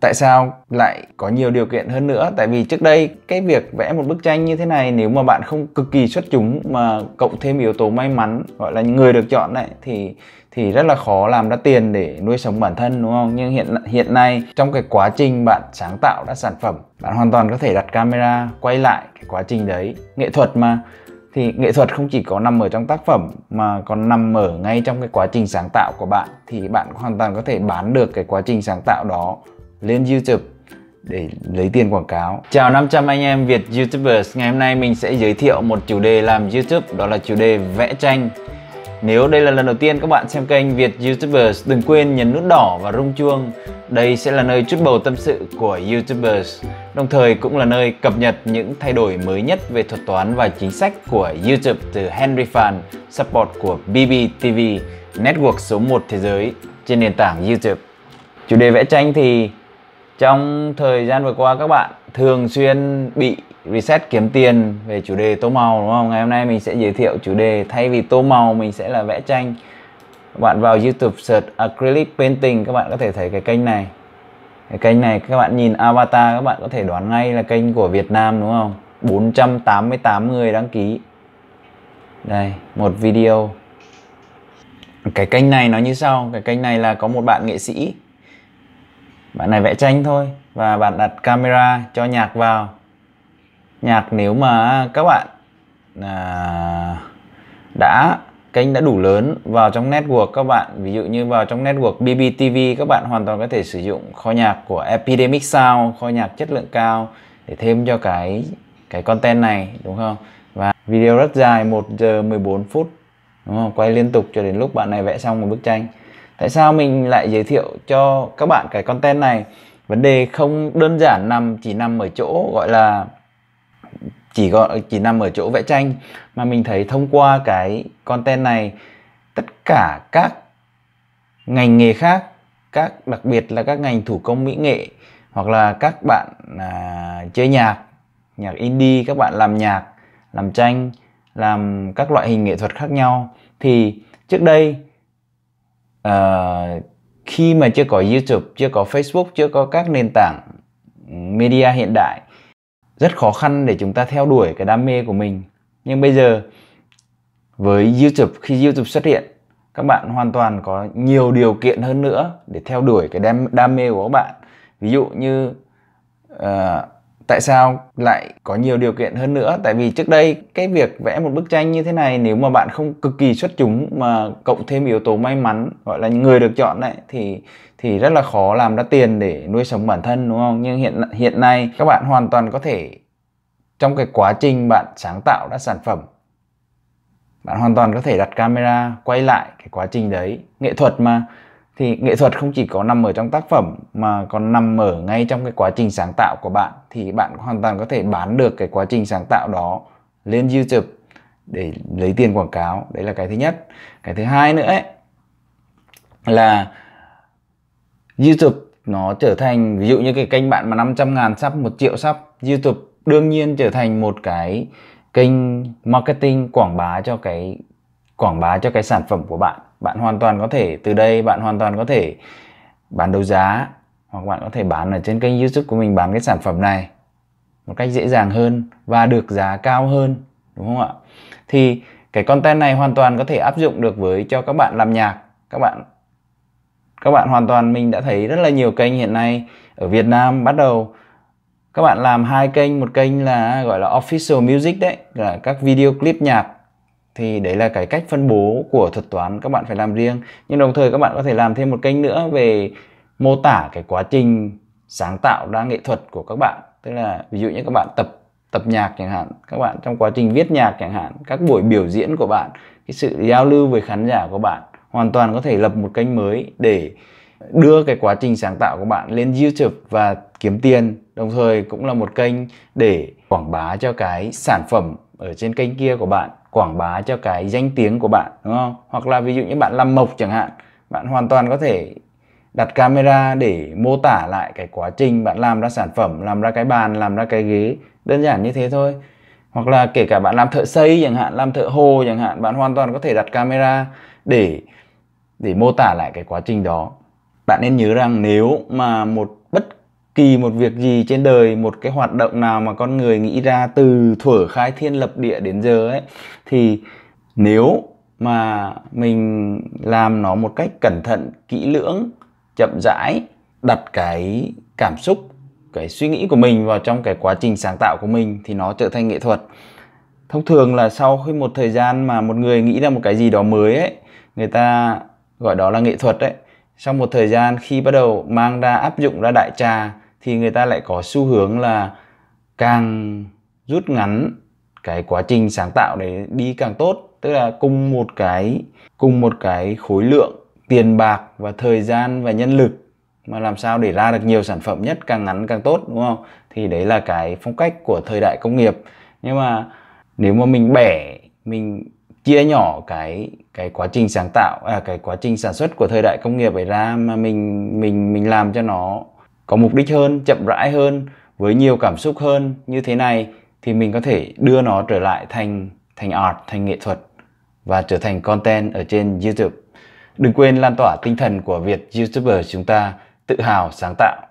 tại sao lại có nhiều điều kiện hơn nữa tại vì trước đây cái việc vẽ một bức tranh như thế này nếu mà bạn không cực kỳ xuất chúng mà cộng thêm yếu tố may mắn gọi là người được chọn đấy thì thì rất là khó làm ra tiền để nuôi sống bản thân đúng không nhưng hiện hiện nay trong cái quá trình bạn sáng tạo ra sản phẩm bạn hoàn toàn có thể đặt camera quay lại cái quá trình đấy nghệ thuật mà thì nghệ thuật không chỉ có nằm ở trong tác phẩm mà còn nằm ở ngay trong cái quá trình sáng tạo của bạn thì bạn hoàn toàn có thể bán được cái quá trình sáng tạo đó lên YouTube để lấy tiền quảng cáo. Chào 500 anh em Việt YouTubers. Ngày hôm nay mình sẽ giới thiệu một chủ đề làm YouTube đó là chủ đề vẽ tranh. Nếu đây là lần đầu tiên các bạn xem kênh Việt YouTubers, đừng quên nhấn nút đỏ và rung chuông. Đây sẽ là nơi chút bầu tâm sự của YouTubers, đồng thời cũng là nơi cập nhật những thay đổi mới nhất về thuật toán và chính sách của YouTube từ Henry Fan, support của BBTV, network số 1 thế giới trên nền tảng YouTube. Chủ đề vẽ tranh thì trong thời gian vừa qua các bạn thường xuyên bị reset kiếm tiền về chủ đề tô màu đúng không? Ngày hôm nay mình sẽ giới thiệu chủ đề thay vì tô màu mình sẽ là vẽ tranh. Các bạn vào YouTube search acrylic painting các bạn có thể thấy cái kênh này. Cái kênh này các bạn nhìn avatar các bạn có thể đoán ngay là kênh của Việt Nam đúng không? 488 người đăng ký. Đây, một video. Cái kênh này nó như sau, cái kênh này là có một bạn nghệ sĩ bạn này vẽ tranh thôi và bạn đặt camera cho nhạc vào nhạc nếu mà các bạn à, đã kênh đã đủ lớn vào trong network các bạn ví dụ như vào trong network BBTV các bạn hoàn toàn có thể sử dụng kho nhạc của Epidemic Sound kho nhạc chất lượng cao để thêm cho cái cái content này đúng không và video rất dài 1 giờ 14 phút đúng không quay liên tục cho đến lúc bạn này vẽ xong một bức tranh tại sao mình lại giới thiệu cho các bạn cái content này vấn đề không đơn giản nằm chỉ nằm ở chỗ gọi là chỉ gọi chỉ nằm ở chỗ vẽ tranh mà mình thấy thông qua cái content này tất cả các ngành nghề khác các đặc biệt là các ngành thủ công mỹ nghệ hoặc là các bạn à, chơi nhạc nhạc indie các bạn làm nhạc làm tranh làm các loại hình nghệ thuật khác nhau thì trước đây uh, khi mà chưa có YouTube, chưa có Facebook, chưa có các nền tảng media hiện đại rất khó khăn để chúng ta theo đuổi cái đam mê của mình. Nhưng bây giờ với YouTube khi YouTube xuất hiện, các bạn hoàn toàn có nhiều điều kiện hơn nữa để theo đuổi cái đam, đam mê của các bạn. Ví dụ như uh, tại sao lại có nhiều điều kiện hơn nữa tại vì trước đây cái việc vẽ một bức tranh như thế này nếu mà bạn không cực kỳ xuất chúng mà cộng thêm yếu tố may mắn gọi là người được chọn đấy thì thì rất là khó làm ra tiền để nuôi sống bản thân đúng không nhưng hiện hiện nay các bạn hoàn toàn có thể trong cái quá trình bạn sáng tạo ra sản phẩm bạn hoàn toàn có thể đặt camera quay lại cái quá trình đấy nghệ thuật mà thì nghệ thuật không chỉ có nằm ở trong tác phẩm mà còn nằm ở ngay trong cái quá trình sáng tạo của bạn thì bạn hoàn toàn có thể bán được cái quá trình sáng tạo đó lên YouTube để lấy tiền quảng cáo đấy là cái thứ nhất cái thứ hai nữa ấy, là YouTube nó trở thành ví dụ như cái kênh bạn mà 500 ngàn sắp 1 triệu sắp YouTube đương nhiên trở thành một cái kênh marketing quảng bá cho cái quảng bá cho cái sản phẩm của bạn bạn hoàn toàn có thể từ đây bạn hoàn toàn có thể bán đấu giá hoặc bạn có thể bán ở trên kênh YouTube của mình bán cái sản phẩm này một cách dễ dàng hơn và được giá cao hơn đúng không ạ? Thì cái content này hoàn toàn có thể áp dụng được với cho các bạn làm nhạc, các bạn các bạn hoàn toàn mình đã thấy rất là nhiều kênh hiện nay ở Việt Nam bắt đầu các bạn làm hai kênh, một kênh là gọi là official music đấy, là các video clip nhạc thì đấy là cái cách phân bố của thuật toán các bạn phải làm riêng nhưng đồng thời các bạn có thể làm thêm một kênh nữa về mô tả cái quá trình sáng tạo ra nghệ thuật của các bạn tức là ví dụ như các bạn tập tập nhạc chẳng hạn các bạn trong quá trình viết nhạc chẳng hạn các buổi biểu diễn của bạn cái sự giao lưu với khán giả của bạn hoàn toàn có thể lập một kênh mới để đưa cái quá trình sáng tạo của bạn lên YouTube và kiếm tiền đồng thời cũng là một kênh để quảng bá cho cái sản phẩm ở trên kênh kia của bạn quảng bá cho cái danh tiếng của bạn đúng không hoặc là ví dụ như bạn làm mộc chẳng hạn bạn hoàn toàn có thể đặt camera để mô tả lại cái quá trình bạn làm ra sản phẩm làm ra cái bàn làm ra cái ghế đơn giản như thế thôi hoặc là kể cả bạn làm thợ xây chẳng hạn làm thợ hồ chẳng hạn bạn hoàn toàn có thể đặt camera để để mô tả lại cái quá trình đó bạn nên nhớ rằng nếu mà một bất kỳ một việc gì trên đời một cái hoạt động nào mà con người nghĩ ra từ thuở khai thiên lập địa đến giờ ấy thì nếu mà mình làm nó một cách cẩn thận kỹ lưỡng chậm rãi đặt cái cảm xúc cái suy nghĩ của mình vào trong cái quá trình sáng tạo của mình thì nó trở thành nghệ thuật thông thường là sau khi một thời gian mà một người nghĩ ra một cái gì đó mới ấy người ta gọi đó là nghệ thuật đấy sau một thời gian khi bắt đầu mang ra áp dụng ra đại trà thì người ta lại có xu hướng là càng rút ngắn cái quá trình sáng tạo để đi càng tốt tức là cùng một cái cùng một cái khối lượng tiền bạc và thời gian và nhân lực mà làm sao để ra được nhiều sản phẩm nhất càng ngắn càng tốt đúng không thì đấy là cái phong cách của thời đại công nghiệp nhưng mà nếu mà mình bẻ mình chia nhỏ cái cái quá trình sáng tạo à, cái quá trình sản xuất của thời đại công nghiệp ấy ra mà mình mình mình làm cho nó có mục đích hơn chậm rãi hơn với nhiều cảm xúc hơn như thế này thì mình có thể đưa nó trở lại thành thành art thành nghệ thuật và trở thành content ở trên youtube đừng quên lan tỏa tinh thần của việt youtuber chúng ta tự hào sáng tạo